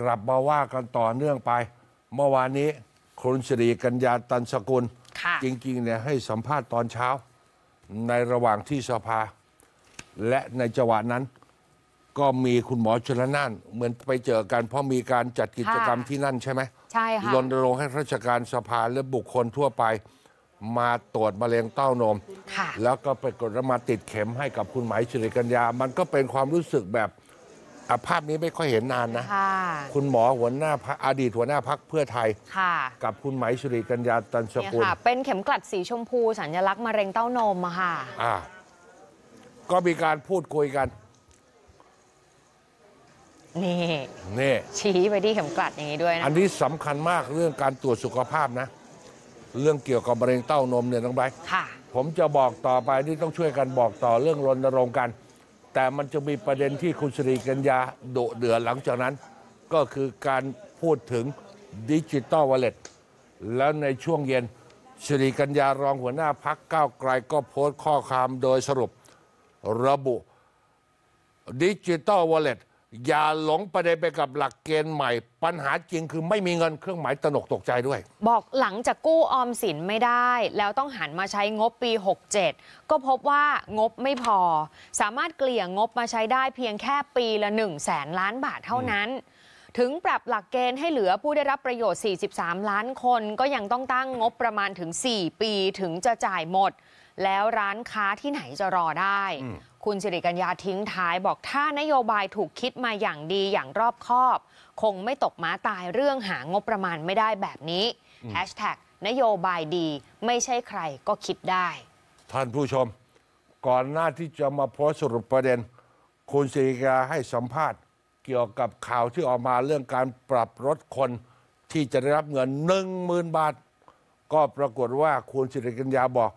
กลับมาว่ากันต่อเนื่องไป เมื่อวานนี้คุณสิริกัญญาตันสกุล จริงๆเนี่ยให้สัมภาษณ์ตอนเช้าในระหว่างที่สภา และในจังหวะนั้นก็มีคุณหมอชนละน่านเหมือนไปเจอกัน เพราะมีการจัดกิจกรรมที่นั่นใช่ไหมใช่ค่ะรณรงค์ให้ราชการสภา และบุคคลทั่วไป มาตรวจมะเร็งเต้านมแล้วก็ไปกดมาติดเข็มให้กับคุณหมายชิริกัญญามันก็เป็นความรู้สึกแบบภาพนี้ไม่ค่อยเห็นนานนะคะคุณหมอหัวหน้าอดีตหัวหน้าพักเพื่อไทย ค่ะ กับคุณไหมสุริกัญญาตันสกุลเป็นเข็มกลัดสีชมพูสัญลักษณ์มะเร็งเต้านมค่ะก็มีการพูดคุยกัน นี่นี่ชี้ไปที่เข็มกลัดอย่างนี้ด้วยนะอันนี้สำคัญมากเรื่องการตรวจสุขภาพนะ เรื่องเกี่ยวกับมะเร็งเต้านมเนี่ยต้องไปค่ะผมจะบอกต่อไปนี่ต้องช่วยกันบอกต่อเรื่องรณรงค์กันแต่มันจะมีประเด็นที่คุณสิริกัญญาโดเดือดหลังจากนั้นก็คือการพูดถึงดิจิตอลวอลเล็ตแล้วในช่วงเย็นสิริกัญญารองหัวหน้าพักก้าวไกลก็โพสต์ข้อความโดยสรุประบุดิจิตอลวอลเล็ตอย่าหลงประเด็นไปกับหลักเกณฑ์ใหม่ ปัญหาจริงคือไม่มีเงินเครื่องหมายตนกตกใจด้วย บอกหลังจากกู้ออมสินไม่ได้ แล้วต้องหันมาใช้งบปี 67 ก็พบว่างบไม่พอ สามารถเกลี่ยงบมาใช้ได้เพียงแค่ปีละ1แสนล้านบาทเท่านั้น ถึงปรับหลักเกณฑ์ให้เหลือผู้ได้รับประโยชน์ 43 ล้านคนก็ยังต้องตั้งงบประมาณถึง 4 ปีถึงจะจ่ายหมดแล้วร้านค้าที่ไหนจะรอได้ คุณสิริกัญญาทิ้งท้ายบอกถ้านโยบายถูกคิดมาอย่างดีอย่างรอบคอบ คงไม่ตกม้าตายเรื่องหางบประมาณไม่ได้แบบนี้แฮชแท็กนโยบายดีไม่ใช่ใครก็คิดได้ ท่านผู้ชมก่อนหน้าที่จะมาโพสสรุปประเด็น คุณสิริกาให้สัมภาษณ์ เกี่ยวกับข่าวที่ออกมาเรื่องการปรับรถคน ที่จะได้รับเงินหนึ่งมืนบาท ก็ปรากฏว่าคุณสิริกัญญาบอก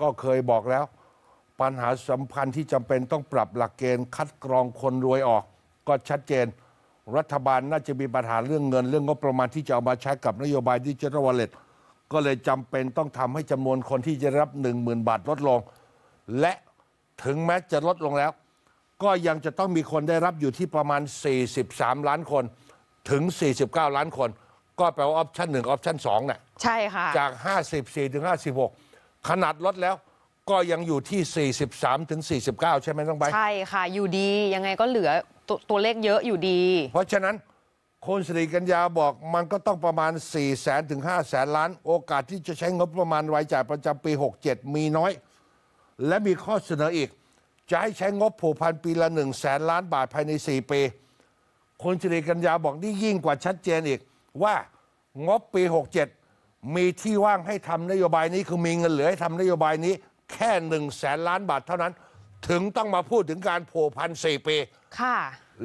ก็เคยบอกแล้วปัญหาสัมพันธ์ที่จำเป็นต้องปรับหลักเกณฑ์คัดกรองคนรวยออก ก็ชัดเจนรัฐบาลน่าจะมีปัญหาเรื่องเงินเรื่องงบประมาณที่จะเอามาใช้กับนโยบายดิจิทัลวอลเล็ตก็เลยจำเป็นต้องทำให้จำนวนคนที่จะรับ 1 0,000 บาทลดลง และถึงแม้จะลดลงแล้ว ก็ยังจะต้องมีคนได้รับอยู่ที่ประมาณ 43 ล้านคนถึง 49 ล้านคน ก็แปลว่าออปชันหนึ่งออปชันสองน่ะใช่ค่ะจาก 54ถึง56ขนาดลดแล้วก็ยังอยู่ที่ 43 ถึง 49 ใช่ไหมต้องไป ใช่ค่ะ อยู่ดี ยังไงก็เหลือตตัวเลขเยอะอยู่ดี เพราะฉะนั้นคนสิริกัญญาบอกมันก็ต้องประมาณ 4 0 0แสนถึง5แสนล้าน โอกาสที่จะใช้งบประมาณรายจ่ายประจำปี 67 มีน้อย และมีข้อเสนออีก จะให้ใช้งบผูกพันปีละ1แสนล้านบาทภายใน 4 ปี คนสิริกัญญาบอกนี่ยิ่งกว่าชัดเจนอีก ว่างบปี 67มีที่ว่างให้ทำนโยบายนี้คือมีเงินเหลือให้ทำนโยบายนี้แค่หนึ่งแสนล้านบาทเท่านั้น ถึงต้องมาพูดถึงการผูกพันสี่ปีค่ะ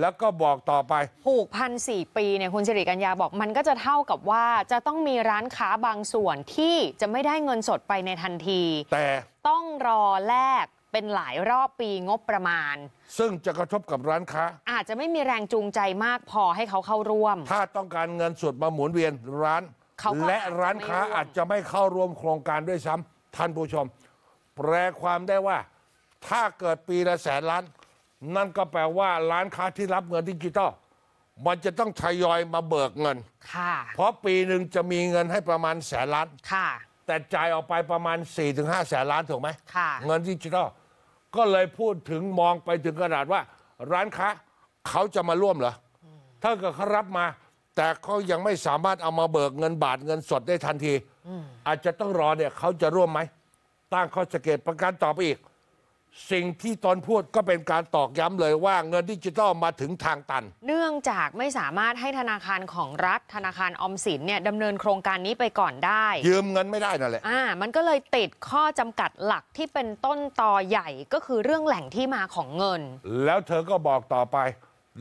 แล้วก็บอกต่อไปผูกพันสี่ปีเนี่ยคุณสิริกัญญาบอกมันก็จะเท่ากับว่า จะต้องมีร้านค้าบางส่วนที่จะไม่ได้เงินสดไปในทันที แต่ต้องรอแลกเป็นหลายรอบปีงบประมาณ ซึ่งจะกระทบกับร้านค้า อาจจะไม่มีแรงจูงใจมากพอให้เขาเข้าร่วม ถ้าต้องการเงินสดมาหมุนเวียนร้านและร้านค้าอาจจะไม่เข้าร่วมโครงการด้วยซ้ำท่านผู้ชม แปลความได้ว่า ถ้าเกิดปีละแสนล้าน นั่นก็แปลว่าร้านค้าที่รับเงินดิจิตอลมันจะต้องทยอยมาเบิกเงิน ค่ะ เพราะปีหนึ่งจะมีเงินให้ประมาณแสนล้านค่ะแต่จ่ายออกไปประมาณ4-5แสนล้านถูกไหมค่ะ เงินดิจิทัลก็เลยพูดถึงมองไปถึงขนาดว่า ร้านค้า เขาจะมาร่วมเหรอถ้าเกิดเขารับมาแต่เขายังไม่สามารถเอามาเบิกเงินบาทเงินสดได้ทันทีอาจจะต้องรอเนี่ยเขาจะร่วมไหมตั้งข้อสังเกตประการต่อไปอีก สิ่งที่ตอนพูดก็เป็นการตอกย้ำเลยว่าเงินดิจิตอลมาถึงทางตัน เนื่องจากไม่สามารถให้ธนาคารของรัฐธนาคารอมสินเนี่ยดำเนินโครงการนี้ไปก่อนได้ ยืมเงินไม่ได้นั่นแหละอ่า มันก็เลยติดข้อจำกัดหลักที่เป็นต้นตอใหญ่ก็คือเรื่องแหล่งที่มาของเงิน แล้วเธอก็บอกต่อไป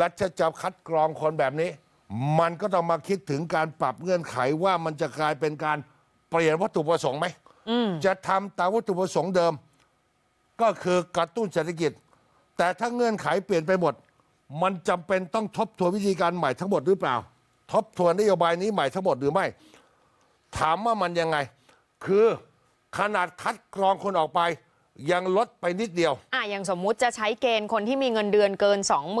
รัฐจะคัดกรองคนแบบนี้มันก็ต้องมาคิดถึงการปรับเงื่อนไขว่ามันจะกลายเป็นการเปลี่ยนวัตถุประสงค์ไหมจะทำตามวัตถุประสงค์เดิม ก็คือกระตุ้นเศรษฐกิจ แต่ถ้าเงื่อนไขเปลี่ยนไปหมด มันจำเป็นต้องทบทวนวิธีการใหม่ทั้งหมดหรือเปล่า ทบทวนนโยบายนี้ใหม่ทั้งหมดหรือไม่ ถามว่ามันยังไง คือขนาดคัดกรองคนออกไปยังลดไปนิดเดียว อ่ะอย่างสมมุติจะใช้เกณฑ์คนที่มีเงินเดือนเกิน 2 5งหม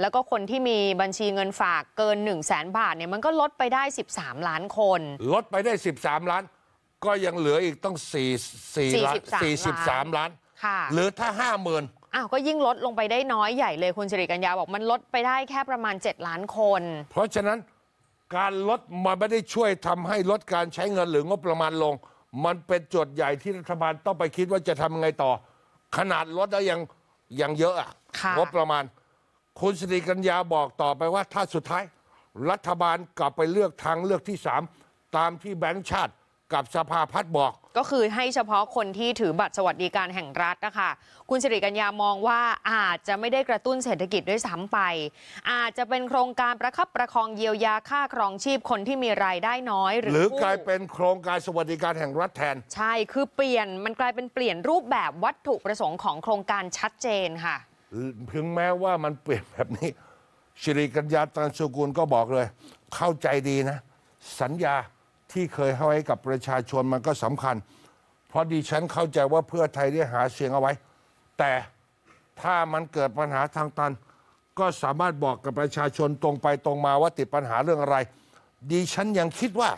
แล้วก็คนที่มีบัญชีเงินฝากเกิน 1 0 0 0 0แบาทเนี่ยมันก็ลดไปได้ 13 ล้านคน ลดไปได้ 13 ล้าน ก็ยังเหลืออีกต้อง4 4ล้าน43ล้านค่ะหรือถ้า 50,000อ้าวก็ยิ่งลดลงไปได้น้อยใหญ่เลย คุณสิริกัญญาบอกมันลดไปได้แค่ประมาณ7ล้านคน เพราะฉะนั้นการลดมันไม่ได้ช่วยทำให้ลดการใช้เงินหรืองบประมาณลงมันเป็นโจทย์ใหญ่ที่รัฐบาลต้องไปคิดว่าจะทำยังไงต่อ ขนาดลดแล้วยังยังเยอะอะค่ะงบประมาณ คุณสิริกัญญาบอกต่อไปว่าถ้าสุดท้าย รัฐบาลกลับไปเลือกทางเลือกที่สามตามที่แบงค์ชาติกับสภาพัฒน์บอกก็คือให้เฉพาะคนที่ถือบัตรสวัสดิการแห่งรัฐนะคะคุณสิริกัญญามองว่าอาจจะไม่ได้กระตุ้นเศรษฐกิจด้วยซ้ำไป อาจจะเป็นโครงการประคับประคองเยียวยาค่าครองชีพคนที่มีรายได้น้อย หรือหรือกลายเป็นโครงการสวัสดิการแห่งรัฐแทน ใช่คือเปลี่ยนมันกลายเป็นเปลี่ยนรูปแบบวัตถุประสงค์ของโครงการชัดเจนค่ะถึงแม้ว่ามันเปลี่ยนแบบนี้สิริกัญญาตรันสุกุลก็บอกเลย เข้าใจดีนะ สัญญาที่เคยให้ไว้กับประชาชนมันก็สำคัญ เพราะดิฉันเข้าใจว่าเพื่อไทยได้หาเสียงเอาไว้ แต่ถ้ามันเกิดปัญหาทางตัน ก็สามารถบอกกับประชาชนตรงไปตรงมาว่าติดปัญหาเรื่องอะไร ดิฉันยังคิดว่า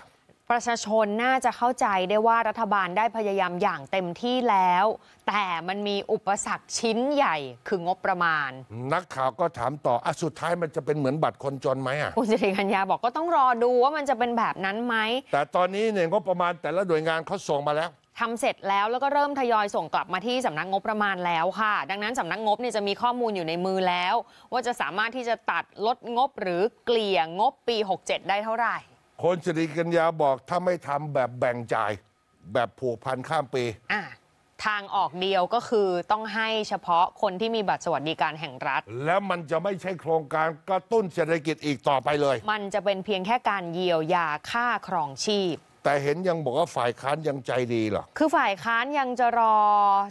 ประชาชนน่าจะเข้าใจได้ว่ารัฐบาลได้พยายามอย่างเต็มที่แล้ว แต่มันมีอุปสรรคชิ้นใหญ่คืองบประมาณ นักข่าวก็ถามต่ออ่ะสุดท้ายมันจะเป็นเหมือนบัตรคนจนไหมอ่ะคุณเิริกัญญาบอกก็ต้องรอดูว่ามันจะเป็นแบบนั้นไหมแต่ตอนนี้เนี่ยงบประมาณแต่ละหน่วยงานเขาส่งมาแล้วทำเสร็จแล้ว แล้วก็เริ่มทยอยส่งกลับมาที่สำนักงบประมาณแล้วค่ะ ดังนั้นสำนักงบเนี่ยจะมีข้อมูลอยู่ในมือแล้ว ว่าจะสามารถที่จะตัดลดงบหรือเกลี่ยงบปี 67 ได้เท่าไหร่คนสิริกัญญาบอกถ้าไม่ทำแบบแบ่งจ่าย แบบผูกพันข้ามปี ทางออกเดียวก็คือต้องให้เฉพาะคนที่มีบัตรสวัสดิการแห่งรัฐ แล้วมันจะไม่ใช่โครงการกระตุ้นเศรษฐกิจอีกต่อไปเลย มันจะเป็นเพียงแค่การเยียวยาค่าครองชีพแต่เห็นยังบอกว่าฝ่ายค้านยังใจดีเหรอ คือฝ่ายค้านยังจะรอ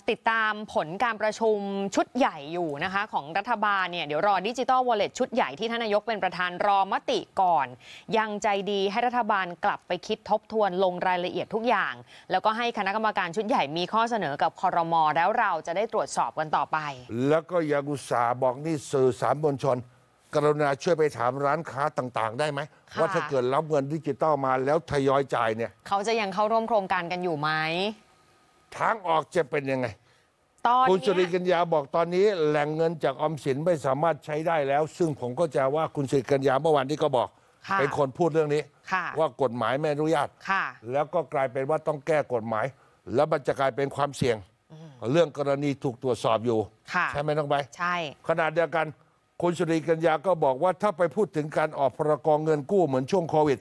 ติดตามผลการประชุมชุดใหญ่อยู่นะคะของรัฐบาลเนี่ยเดี๋ยวรอดิจิตอลวอลเล็ตชุดใหญ่ที่ท่านนายกเป็นประธานรอมติก่อน ยังใจดีให้รัฐบาลกลับไปคิดทบทวนลงรายละเอียดทุกอย่าง แล้วก็ให้คณะกรรมการชุดใหญ่มีข้อเสนอกับคอรมอแล้วเราจะได้ตรวจสอบกันต่อไป แล้วก็ยากุสาบอกนี่สื่อสารมวลชนกรุณาช่วยไปถามร้านค้าต่างๆได้ไหม ว่าถ้าเกิดรับเงินดิจิตอลมาแล้วทยอยจ่ายเนี่ย เขาจะยังเข้าร่วมโครงการกันอยู่ไหมทางออกจะเป็นยังไง ตอนคุณสุริีกัญญาบอกตอนนี้ แหล่งเงินจากออมสินไม่สามารถใช้ได้แล้ว ซึ่งผมก็จะว่าคุณสุริกัญญาเมื่อวานนี้ก็บอกเป็นคนพูดเรื่องนี้ ว่ากฎหมายไม่อนุญาตแล้วก็กลายเป็นว่าต้องแก้กฎหมาย แล้วมันจะกลายเป็นความเสี่ยง เรื่องกรณีถูกตรวจสอบอยู่ใช่ไหมน้องใบใช่ขาดเดียวกันคุณสุริกัญญา ก็บอกว่าถ้าไปพูดถึงการออกพรกองเงินกู้เหมือนช่วงโควิด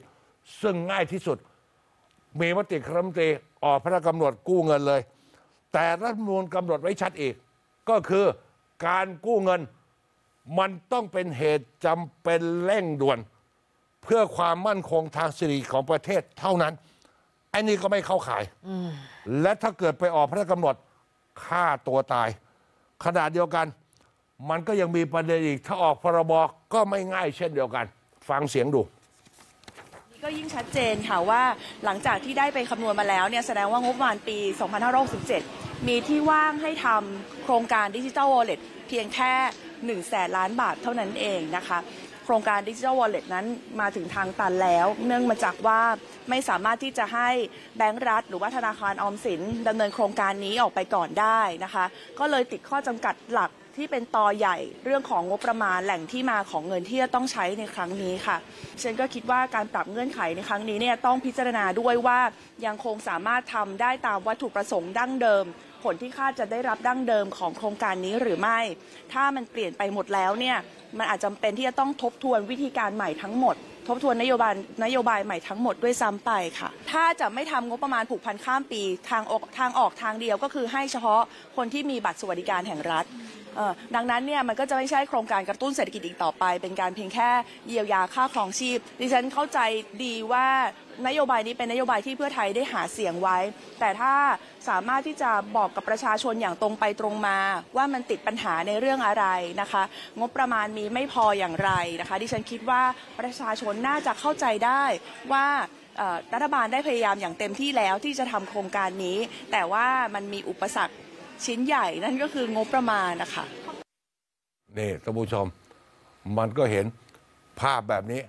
ซึ่งง่ายที่สุด มีมติครัฐมนตรีออกพระราชกำหนดกู้เงินเลย แต่รัฐมนูลกำหนดไว้ชัดอีก ก็คือการกู้เงินมันต้องเป็นเหตุจำเป็นเร่งด่วน เพื่อความมั่นคงทางเศรษิของประเทศเท่านั้นอันนี้ก็ไม่เข้าขาย และถ้าเกิดไปออกพระราชกำหนดฆ่าตัวตาย ขนาดเดียวกันมันก็ยังมีประเด็นอีก ถ้าออกพรบก็ไม่ง่ายเช่นเดียวกัน ฟังเสียงดู ก็ยิ่งชัดเจนค่ะว่าหลังจากที่ได้ไปคำนวณมาแล้วเนี่ยแสดงว่างบประมาณปี2567มีที่ว่างให้ทำโครงการดิจิทัลวอลเล็ตเพียงแค่1แสนล้านบาทเท่านั้นเองนะคะ โครงการดิจิทัลวอลเล็ตนั้นมาถึงทางตันแล้ว เนื่องมาจากว่าไม่สามารถที่จะให้แบงก์รัฐ หรือว่าธนาคารออมสินดำเนินโครงการนี้ออกไปก่อนได้นะคะ ก็เลยติดข้อจำกัดหลักที่เป็นตอใหญ่เรื่องของงบประมาณแหล่งที่มาของเงินที่จะต้องใช้ในครั้งนี้ค่ะฉันก็คิดว่าการปรับเงื่อนไขในครั้งนี้เนี่ยต้องพิจารณาด้วยว่ายังคงสามารถทำได้ตามวัตถุประสงค์ดั้งเดิม ผลที่คาดจะได้รับดั้งเดิมของโครงการนี้หรือไม่ ถ้ามันเปลี่ยนไปหมดแล้วเนี่ยมันอาจจำเป็นที่จะต้องทบทวนวิธีการใหม่ทั้งหมด ทบทวนนโยบายนโยบายใหม่ทั้งหมดด้วยซ้ำไปค่ะ ถ้าจะไม่ทำงบประมาณผูกพันข้ามปีทางออกทางออกทางเดียวก็คือให้เฉพาะคนที่มีบัตรสวัสดิการแห่งรัฐดังนั้นเนี่ยมันก็จะไม่ใช่โครงการกระตุ้นเศรษฐกิจอีกต่อไปเป็นการเพียงแค่เยียวยาค่าครองชีพ ดิฉันเข้าใจดีว่า นโยบายนี้เป็นนโยบายที่เพื่อไทยได้หาเสียงไว้ แต่ถ้าสามารถที่จะบอกกับประชาชนอย่างตรงไปตรงมา ว่ามันติดปัญหาในเรื่องอะไรนะคะ งบประมาณมีไม่พออย่างไรนะคะ ดิฉันคิดว่าประชาชนน่าจะเข้าใจได้ว่ารัฐบาลได้พยายามอย่างเต็มที่แล้วที่จะทำโครงการนี้ แต่ว่ามันมีอุปสรรคชิ้นใหญ่นั่นก็คืองบประมาณนะคะนี่ท่านผู้ชมมันก็เห็นภาพแบบนี้